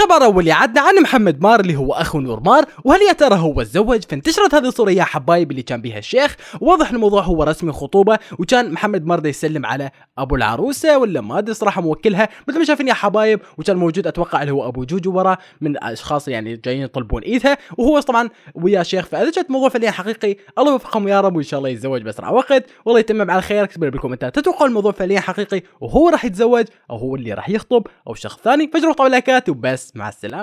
الخبر أول اللي عدنا عن محمد مار اللي هو أخو نور مار وهل يا ترى هو تزوج فانتشرت هذه الصورة يا حبايب اللي كان بها الشيخ واضح الموضوع هو رسمي خطوبة وكان محمد مار يسلم على أبو العروسة ولا ما أدري صراحة موكلها مثل ما شايفين يا حبايب وكان موجود أتوقع اللي هو أبو جوجو ورا من أشخاص يعني جايين يطلبون ايدها وهو طبعا ويا شيخ فإذا كانت موضوع فعليا حقيقي الله يوفقهم يا رب وإن شاء الله يتزوج بأسرع وقت والله يتمم على خير اكتبوا لي بالكومنتات تتوقعوا الموضوع فعليا حقيقي وهو راح يتزوج أو هو اللي راح يخطب أو شخص ثاني فجروا طبعا لايكات وبس مع السلامه